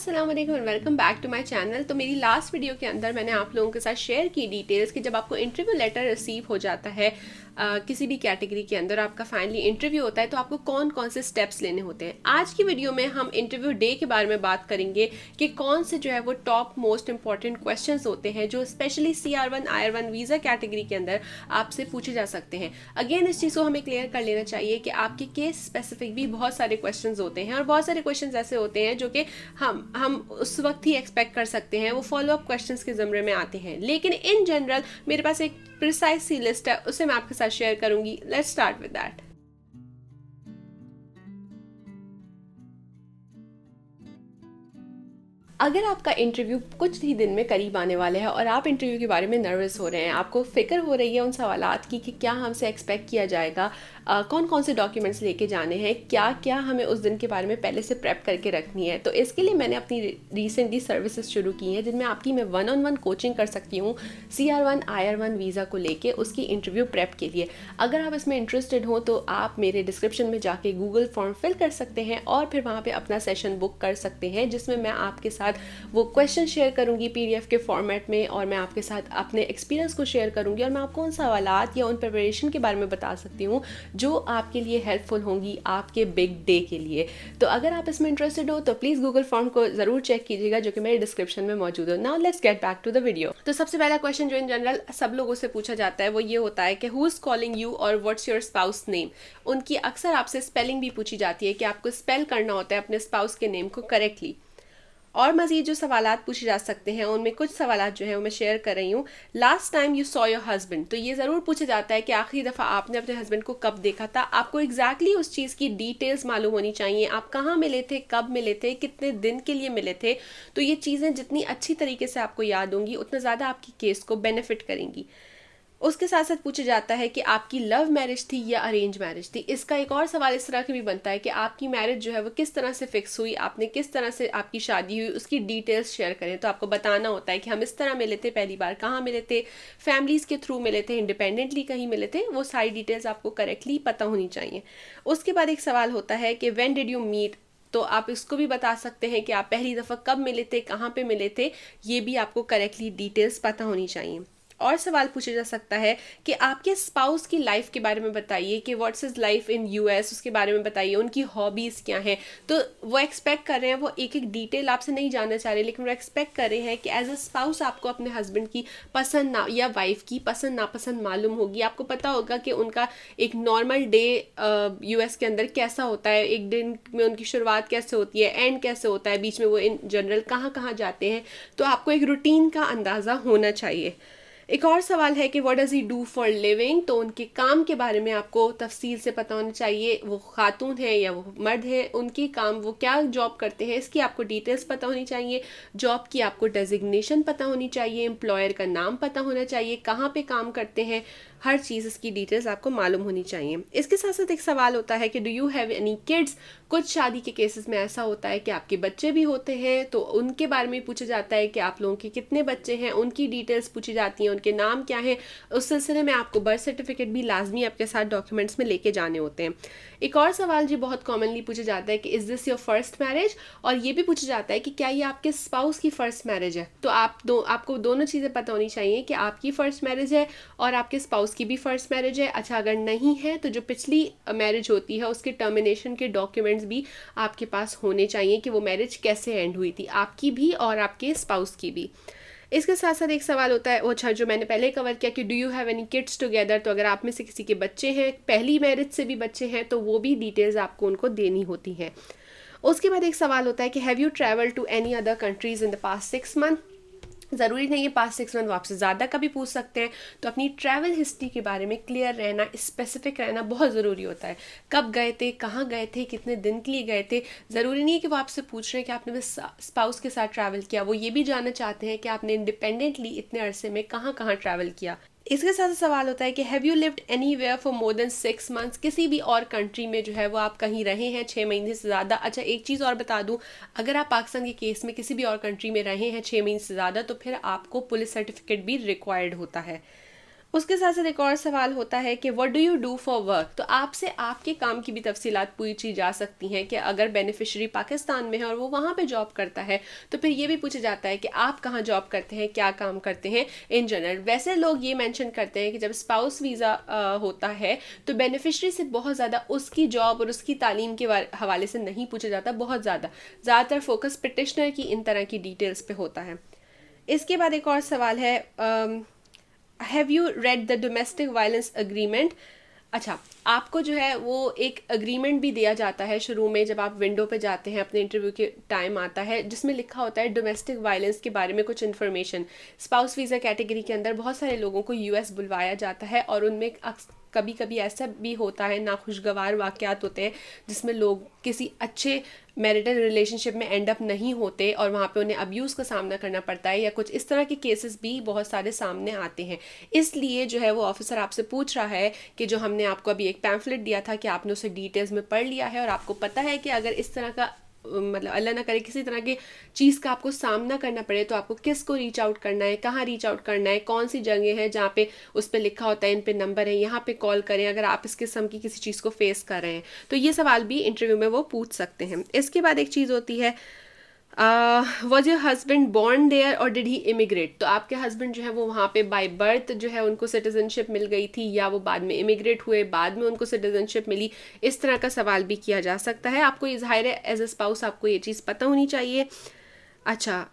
Aslam welcome back to my channel तो मेरी last video के अंदर मैंने आप लोगों के साथ शेयर की डिटेल्स कि जब आपको इंटरव्यू लेटर रिसीव हो जाता है किसी भी कैटेगरी के अंदर आपका फाइनली इंटरव्यू होता है तो आपको कौन कौन से स्टेप्स लेने होते हैं आज की वीडियो में हम इंटरव्यू डे के बारे में बात करेंगे कि कौन से जो है वो टॉप मोस्ट इंपॉर्टेंट क्वेश्चन होते हैं जो specially C R one I R one visa category के अंदर आपसे पूछे जा सकते हैं अगेन इस चीज़ को हमें क्लियर कर लेना चाहिए कि आपके केस स्पेसिफिक भी बहुत सारे क्वेश्चन होते हैं और बहुत सारे क्वेश्चन ऐसे होते हैं जो कि हम हम उस वक्त ही एक्सपेक्ट कर सकते हैं वो फॉलोअप क्वेश्चन के ज़मरे में आते हैं लेकिन इन जनरल मेरे पास एक प्रिसाइसली लिस्ट है उसे मैं आपके साथ शेयर करूंगी लेट्स स्टार्ट विद दैट अगर आपका इंटरव्यू कुछ ही दिन में करीब आने वाले है और आप इंटरव्यू के बारे में नर्वस हो रहे हैं आपको फ़िक्र हो रही है उन सवाल की कि क्या हमसे एक्सपेक्ट किया जाएगा आ, कौन कौन से डॉक्यूमेंट्स लेके जाने हैं क्या क्या हमें उस दिन के बारे में पहले से प्रेप करके रखनी है तो इसके लिए मैंने अपनी रिसेंटली सर्विसेज शुरू की हैं जिनमें आपकी मैं वन ऑन वन कोचिंग कर सकती हूँ C R one I R one visa को लेके उसकी इंटरव्यू प्रेप के लिए अगर आप इसमें इंटरेस्टेड हो तो आप मेरे डिस्क्रिप्शन में जाके गूगल फॉर्म फिल कर सकते हैं और फिर वहाँ पर अपना सेशन बुक कर सकते हैं जिसमें मैं आपके साथ साथ वो क्वेश्चन शेयर करूँगी पी के फॉर्मेट में और मैं आपके साथ अपने एक्सपीरियंस को शेयर करूँगी और मैं आपको उन सवाल या उन प्रिपरेशन के बारे में बता सकती हूँ जो आपके लिए हेल्पफुल होंगी आपके बिग डे के लिए तो अगर आप इसमें इंटरेस्टेड हो तो प्लीज़ गूगल फॉर्म को ज़रूर चेक कीजिएगा जो कि मेरे डिस्क्रिप्शन में मौजूद हो now let's get back to the video तो सबसे पहला क्वेश्चन जो इन जनरल सब लोगों से पूछा जाता है वो ये होता है कि हु इज़ कॉलिंग यू और वट्स योर स्पाउस नेम उनकी अक्सर आपसे स्पेलिंग भी पूछी जाती है कि आपको स्पेल करना होता है अपने स्पाउस के नेम को करेक्टली और मज़ीद जो सवाल पूछे जा सकते हैं उनमें कुछ सवाल जो है वो मैं शेयर कर रही हूँ last time you saw your husband तो ये ज़रूर पूछा जाता है कि आखिरी दफ़ा आपने अपने हस्बैंड को कब देखा था आपको एग्जैक्टली exactly उस चीज़ की डिटेल्स मालूम होनी चाहिए आप कहाँ मिले थे कब मिले थे कितने दिन के लिए मिले थे तो ये चीज़ें जितनी अच्छी तरीके से आपको याद होंगी उतना ज़्यादा आपकी केस को बेनिफिट करेंगी उसके साथ साथ पूछा जाता है कि आपकी लव मैरिज थी या अरेंज मैरिज थी इसका एक और सवाल इस तरह का भी बनता है कि आपकी मैरिज जो है वो किस तरह से फिक्स हुई आपने किस तरह से आपकी शादी हुई उसकी डिटेल्स शेयर करें तो आपको बताना होता है कि हम इस तरह मिले थे पहली बार कहाँ मिले थे फैमिलीज़ के थ्रू मिले थे इंडिपेंडेंटली कहीं मिले थे वो सारी डिटेल्स आपको करेक्टली पता होनी चाहिए उसके बाद एक सवाल होता है कि वेन डिड यू मीट तो आप इसको भी बता सकते हैं कि आप पहली दफ़ा कब मिले थे कहाँ पे मिले थे ये भी आपको करेक्टली डिटेल्स पता होनी चाहिए और सवाल पूछा जा सकता है कि आपके स्पाउस की लाइफ के बारे में बताइए कि what's is life in US उसके बारे में बताइए उनकी हॉबीज़ क्या हैं तो वो एक्सपेक्ट कर रहे हैं वो एक एक डिटेल आपसे नहीं जानना चाह रहे लेकिन वो एक्सपेक्ट कर रहे हैं कि एज अ स्पाउस आपको अपने हस्बैंड की पसंद ना या वाइफ की पसंद नापसंद मालूम होगी आपको पता होगा कि उनका एक नॉर्मल डे यूएस के अंदर कैसा होता है एक दिन में उनकी शुरुआत कैसे होती है एंड कैसे होता है बीच में वो इन जनरल कहाँ कहाँ जाते हैं तो आपको एक रूटीन का अंदाज़ा होना चाहिए एक और सवाल है कि what does he do for living तो उनके काम के बारे में आपको तफसील से पता होना चाहिए वो खातून है या वो मर्द है उनके काम वो क्या जॉब करते हैं इसकी आपको डिटेल्स पता होनी चाहिए जॉब की आपको डेजिग्नेशन पता होनी चाहिए एम्प्लॉयर का नाम पता होना चाहिए कहाँ पर काम करते हैं हर चीज़ इसकी डिटेल्स आपको मालूम होनी चाहिए इसके साथ साथ एक सवाल होता है कि do you have any kids कुछ शादी के केसेस में ऐसा होता है कि आपके बच्चे भी होते हैं तो उनके बारे में पूछा जाता है कि आप लोगों के कितने बच्चे हैं उनकी डिटेल्स पूछी जाती हैं उनके नाम क्या हैं उस सिलसिले में आपको बर्थ सर्टिफिकेट भी लाजमी आपके साथ डॉक्यूमेंट्स में लेके जाने होते हैं एक और सवाल जी बहुत कॉमनली पूछा जाता है कि is this your first marriage और ये भी पूछा जाता है कि क्या ये आपके स्पाउस की फ़र्स्ट मैरिज है तो आप दो आपको दोनों चीज़ें पता होनी चाहिए कि आपकी फ़र्स्ट मैरिज है और आपके स्पाउस उसकी भी फर्स्ट मैरिज है अच्छा अगर नहीं है तो जो पिछली मैरिज होती है उसके टर्मिनेशन के डॉक्यूमेंट्स भी आपके पास होने चाहिए कि वो मैरिज कैसे एंड हुई थी आपकी भी और आपके स्पाउस की भी इसके साथ साथ एक सवाल होता है अच्छा जो मैंने पहले कवर किया कि do you have any kids together तो अगर आप में से किसी के बच्चे हैं पहली मैरिज से भी बच्चे हैं तो वो भी डिटेल्स आपको उनको देनी होती हैं उसके बाद एक सवाल होता है कि have you travel to any other countries in the past six month ज़रूरी नहीं है पास सिक्स मंथ आपसे ज़्यादा का भी पूछ सकते हैं तो अपनी ट्रैवल हिस्ट्री के बारे में क्लियर रहना स्पेसिफिक रहना बहुत ज़रूरी होता है कब गए थे कहाँ गए थे कितने दिन के लिए गए थे ज़रूरी नहीं है कि वो आपसे पूछ रहे हैं कि आपने बस स्पाउस के साथ ट्रैवल किया वो ये भी जानना चाहते हैं कि आपने इंडिपेंडेंटली इतने अरसे में कहाँ कहाँ ट्रैवल किया इसके साथ सवाल होता है कि have you lived anywhere for more than six months किसी भी और कंट्री में जो है वो आप कहीं रहे हैं छः महीने से ज़्यादा अच्छा एक चीज़ और बता दूँ अगर आप पाकिस्तान के केस में किसी भी और कंट्री में रहे हैं छः महीने से ज़्यादा तो फिर आपको पुलिस सर्टिफिकेट भी रिक्वायर्ड होता है उसके साथ साथ एक और सवाल होता है कि what do you do for work तो आपसे आपके काम की भी तफसीत पूछी जा सकती हैं कि अगर बेनिफिशरी पाकिस्तान में है और वो वहाँ पर जॉब करता है तो फिर ये भी पूछा जाता है कि आप कहाँ जॉब करते हैं क्या काम करते हैं इन जनरल वैसे लोग ये मैंशन करते हैं कि जब स्पाउस वीज़ा होता है तो बेनिफिशरी से बहुत ज़्यादा उसकी जॉब और उसकी तालीम के हवाले से नहीं पूछा जाता बहुत ज़्यादा ज़्यादातर फोकस पिटिशनर की इन तरह की डिटेल्स पर होता है इसके बाद एक और सवाल है have you read the domestic violence agreement अच्छा आपको जो है वो एक अग्रीमेंट भी दिया जाता है शुरू में जब आप विंडो पे जाते हैं अपने इंटरव्यू के टाइम आता है जिसमें लिखा होता है डोमेस्टिक वायलेंस के बारे में कुछ इन्फॉर्मेशन स्पाउस वीज़ा कैटेगरी के अंदर बहुत सारे लोगों को यूएस बुलवाया जाता है और उनमें कभी कभी ऐसा भी होता है नाखुशगवार वाक़ होते हैं जिसमें लोग किसी अच्छे मैरिटल रिलेशनशिप में एंड अप नहीं होते और वहाँ पे उन्हें अब्यूज़ का सामना करना पड़ता है या कुछ इस तरह के केसेस भी बहुत सारे सामने आते हैं इसलिए जो है वो ऑफिसर आपसे पूछ रहा है कि जो हमने आपको अभी एक पैम्फलेट दिया था कि आपने उसे डिटेल्स में पढ़ लिया है और आपको पता है कि अगर इस तरह का मतलब अल्लाह ना करे किसी तरह की चीज़ का आपको सामना करना पड़े तो आपको किस को रीच आउट करना है कहाँ रीच आउट करना है कौन सी जगह है जहाँ पे उस पर लिखा होता है इन पे नंबर है यहाँ पे कॉल करें अगर आप इस किस्म की किसी चीज़ को फेस कर रहे हैं तो ये सवाल भी इंटरव्यू में वो पूछ सकते हैं इसके बाद एक चीज़ होती है was your husband born there और डिड ही इमिग्रेट तो आपके हस्बैंड जो है वो वहाँ पे बाय बर्थ जो है उनको सिटीजनशिप मिल गई थी या वो बाद में इमिग्रेट हुए बाद में उनको सिटीजनशिप मिली इस तरह का सवाल भी किया जा सकता है आपको ये जाहिर है एज अ स्पाउस आपको ये चीज़ पता होनी चाहिए अच्छा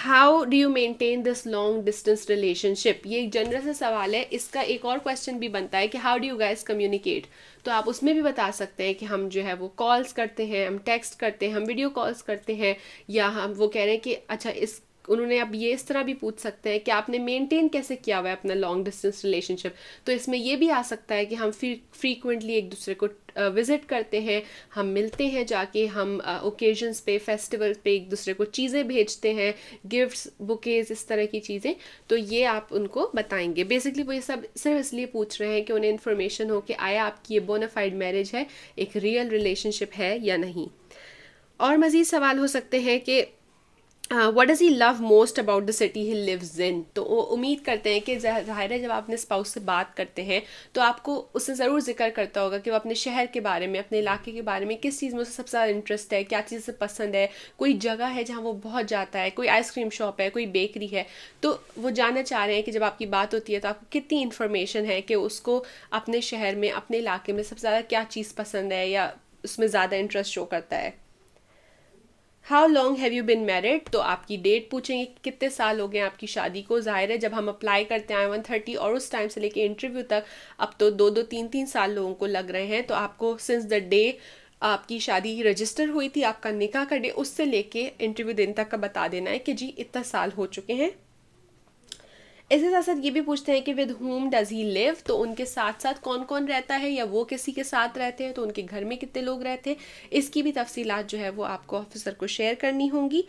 how do you maintain this long distance relationship ये एक जनरल से सवाल है इसका एक और क्वेश्चन भी बनता है कि how do you guys communicate तो आप उसमें भी बता सकते हैं कि हम जो है वो कॉल्स करते हैं हम टेक्स्ट करते हैं हम वीडियो कॉल्स करते हैं या हम वो कह रहे हैं कि अच्छा इस उन्होंने आप ये इस तरह भी पूछ सकते हैं कि आपने मेंटेन कैसे किया हुआ है अपना लॉन्ग डिस्टेंस रिलेशनशिप तो इसमें ये भी आ सकता है कि हम फ्रीक्वेंटली एक दूसरे को विज़िट uh, करते हैं हम मिलते हैं जाके हम ओकेजन्स uh, पे फेस्टिवल पे एक दूसरे को चीज़ें भेजते हैं गिफ्ट्स बुकेज इस तरह की चीज़ें तो ये आप उनको बताएंगे बेसिकली वो ये सब सिर्फ इसलिए पूछ रहे हैं कि उन्हें इन्फॉर्मेशन हो कि आया आपकी ये बोनाफाइड मैरिज है एक रियल रिलेशनशिप है या नहीं और मज़ीद सवाल हो सकते हैं कि what does he love most about the city he lives in तो उम्मीद करते हैं कि ज़ाहिर है जब आप अपने स्पाउस से बात करते हैं तो आपको उससे ज़रूर जिक्र करता होगा कि वो अपने शहर के बारे में अपने इलाके के बारे में किस चीज़ में उसे सबसे ज़्यादा इंटरेस्ट है क्या चीज़ उसे पसंद है कोई जगह है जहाँ वो बहुत जाता है कोई आइसक्रीम शॉप है कोई बेकरी है तो वो जानना चाह रहे हैं कि जब आपकी बात होती है तो आपको कितनी इन्फॉर्मेशन है कि उसको अपने शहर में अपने इलाके में सबसे ज़्यादा क्या चीज़ पसंद है या उसमें ज़्यादा इंटरेस्ट शो करता है how long have you been married तो आपकी डेट पूछेंगे कि कितने साल हो गए आपकी शादी को जाहिर है जब हम अप्लाई करते हैं वन थर्टी और उस टाइम से लेके इंटरव्यू तक अब तो दो दो तीन तीन साल लोगों को लग रहे हैं तो आपको सिंस द डे आपकी शादी रजिस्टर हुई थी आपका निकाह का डे उससे लेके इंटरव्यू दिन तक का बता देना है कि जी इतना साल हो चुके हैं इसके साथ साथ ये भी पूछते हैं कि with whom does he live तो उनके साथ साथ कौन कौन रहता है या वो किसी के साथ रहते हैं तो उनके घर में कितने लोग रहते हैं इसकी भी तफसीलात जो है वो आपको ऑफिसर को शेयर करनी होंगी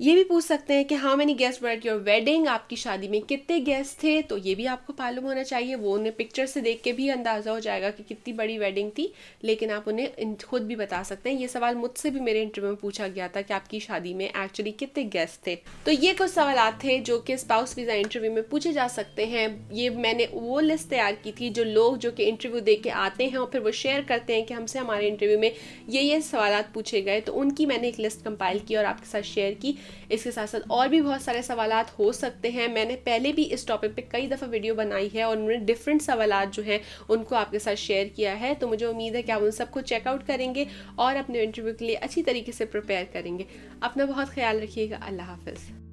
ये भी पूछ सकते हैं कि how many guests were your wedding आपकी शादी में कितने गेस्ट थे तो ये भी आपको मालूम होना चाहिए वो उन्हें पिक्चर से देख के भी अंदाज़ा हो जाएगा कि कितनी बड़ी वेडिंग थी लेकिन आप उन्हें खुद भी बता सकते हैं ये सवाल मुझसे भी मेरे इंटरव्यू में पूछा गया था कि आपकी शादी में एक्चुअली कितने गेस्ट थे तो ये कुछ सवाल थे जो कि स्पाउस वीज़ा इंटरव्यू में पूछे जा सकते हैं ये मैंने वो लिस्ट तैयार की थी जो लोग जो कि इंटरव्यू दे के आते हैं और फिर वो शेयर करते हैं कि हमसे हमारे इंटरव्यू में ये ये सवाल पूछे गए तो उनकी मैंने एक लिस्ट कंपाइल की और आपके साथ शेयर की इसके साथ साथ और भी बहुत सारे सवाल हो सकते हैं मैंने पहले भी इस टॉपिक पे कई दफ़ा वीडियो बनाई है और उन्होंने डिफरेंट सवाल जो हैं उनको आपके साथ शेयर किया है तो मुझे उम्मीद है कि आप उन सबको चेकआउट करेंगे और अपने इंटरव्यू के लिए अच्छी तरीके से प्रिपेयर करेंगे अपना बहुत ख्याल रखिएगा अल्लाह हाफिज़